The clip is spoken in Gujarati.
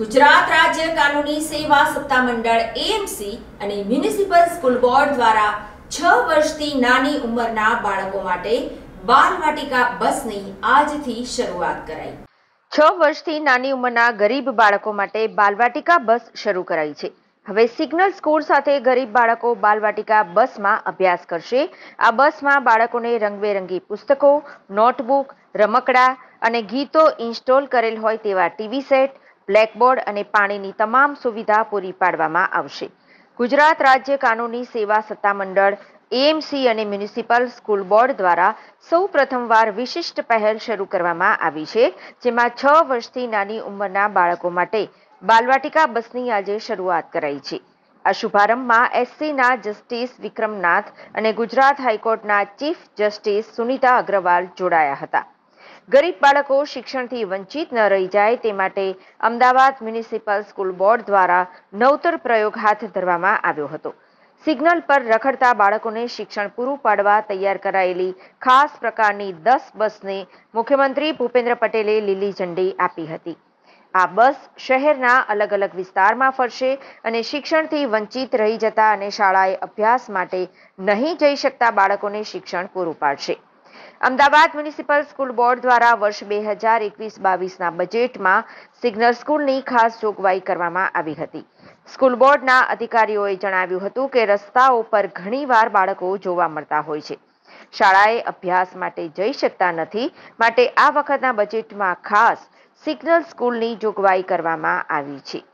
ગુજરાત રાજ્ય કાનૂની સેવા સત્તામંડળ મંડળ એએમસી અને મ્યુનિસિપલ સ્કૂલ બોર્ડ દ્વારા છ વર્ષથી નાની ઉંમરના બાળકો માટે બાલ વાટિકા બસની આજથી શરૂઆત કરાઈ છ વર્ષથી નાની ઉંમરના ગરીબ બાળકો માટે બાલવાટિકા બસ શરૂ કરાઈ છે હવે સિગ્નલ સ્કૂલ સાથે ગરીબ બાળકો બાલવાટિકા બસમાં અભ્યાસ કરશે આ બસમાં બાળકોને રંગબેરંગી પુસ્તકો નોટબુક રમકડા અને ગીતો ઇન્સ્ટોલ કરેલ હોય તેવા ટીવી સેટ બ્લેકબોર્ડ અને પાણીની તમામ સુવિધા પૂરી પાડવામાં આવશે ગુજરાત રાજ્ય કાનૂની સેવા સત્તામંડળ એએમસી અને મ્યુનિસિપલ સ્કૂલ બોર્ડ દ્વારા સૌ પ્રથમવાર વિશિષ્ટ પહેલ શરૂ કરવામાં આવી છે જેમાં છ વર્ષથી નાની ઉંમરના બાળકો માટે બાલવાટિકા બસની આજે શરૂઆત કરાઈ છે આ શુભારંભમાં એસસીના જસ્ટિસ વિક્રમનાથ અને ગુજરાત હાઈકોર્ટના ચીફ જસ્ટિસ સુનિતા અગ્રવાલ જોડાયા હતા ગરીબ બાળકો શિક્ષણથી વંચિત ન રહી જાય તે માટે અમદાવાદ મ્યુનિસિપલ સ્કૂલ બોર્ડ દ્વારા નવતર પ્રયોગ હાથ ધરવામાં આવ્યો હતો સિગ્નલ પર રખડતા બાળકોને શિક્ષણ પૂરું પાડવા તૈયાર કરાયેલી ખાસ પ્રકારની દસ બસને મુખ્યમંત્રી ભૂપેન્દ્ર પટેલે લીલી ઝંડી આપી હતી આ બસ શહેરના અલગ અલગ વિસ્તારમાં ફરશે અને શિક્ષણથી વંચિત રહી જતા અને શાળાએ અભ્યાસ માટે નહીં જઈ શકતા બાળકોને શિક્ષણ પૂરું પાડશે અમદાવાદ મ્યુનિસિપલ સ્કૂલ બોર્ડ દ્વારા વર્ષ બે હજાર એકવીસ બાવીસના બજેટમાં સિગ્નલ સ્કૂલની ખાસ જોગવાઈ કરવામાં આવી હતી સ્કૂલ બોર્ડના અધિકારીઓએ જણાવ્યું હતું કે રસ્તાઓ પર ઘણીવાર બાળકો જોવા મળતા હોય છે શાળાએ અભ્યાસ માટે જઈ શકતા નથી માટે આ વખતના બજેટમાં ખાસ સિગ્નલ સ્કૂલની જોગવાઈ કરવામાં આવી છે